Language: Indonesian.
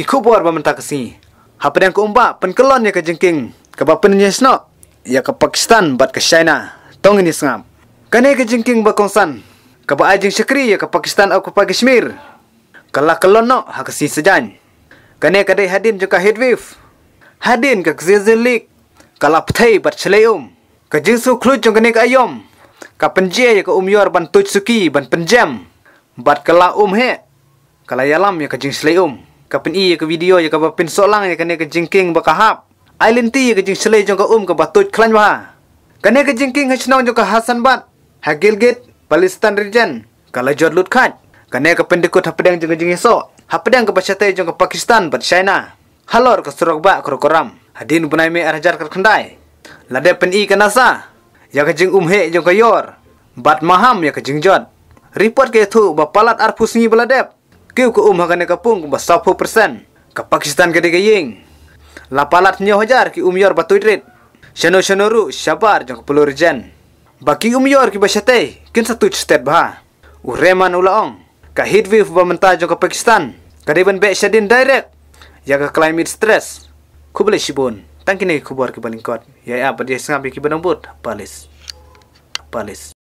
Ki kubuar bamantakasi. Hapa yang kuumba penkelon ya ke jengking. Kebapen nyesno ya ke Pakistan bat ke China. Tong ini sengam. Kane ke jengking bakongsan. Kaba ajeng syekri ya ke Pakistan aku pagi Kashmir. Kalah kelon no hakasi sejan. Kane kadai hadin juga headwave. Hadin ke Zezelik. Kalah petai bat chaleum. Kajing su klut jong kane ke ayom. Kapenjia ya ke umyor ban tuj suki ban penjam. Bat kalah um he. Kalah yalam ya kajing Um kapan iya ke video ya kapan pin solang ya kene ke jingking bakahap ailen ti ya ke jing sele jong um ke batut klan bah kene ke jingking hasnong jong hasan bat hagilgit Palestan region kala jod lut khat kene ke pendekut hapedang jong jing so hapedang ke bachate jong ka Pakistan bat China halor ke surok ba kro koram hadin bunai me arjar kar khandai lade pen i kanasa ya ke jing um he jong ka yor bat maham ya ke jing jod report ke thu bapalat arpusni beladep kiu ke um hakane kapung ba sapo persen ke Pakistan ke degaying lapalat nyo hajar ki umyor batu batuit rit shano shano ru shabar jang pelur jen baki um yor ki basate kin satu state bah ureman ulaong ka heatwave fuba menta jang ke Pakistan kadiban be shadin direct ya ke climate stress kubele shibon tangkini kubuar ke balingkot ya apa ya, dia sengapi ki benambut palis palis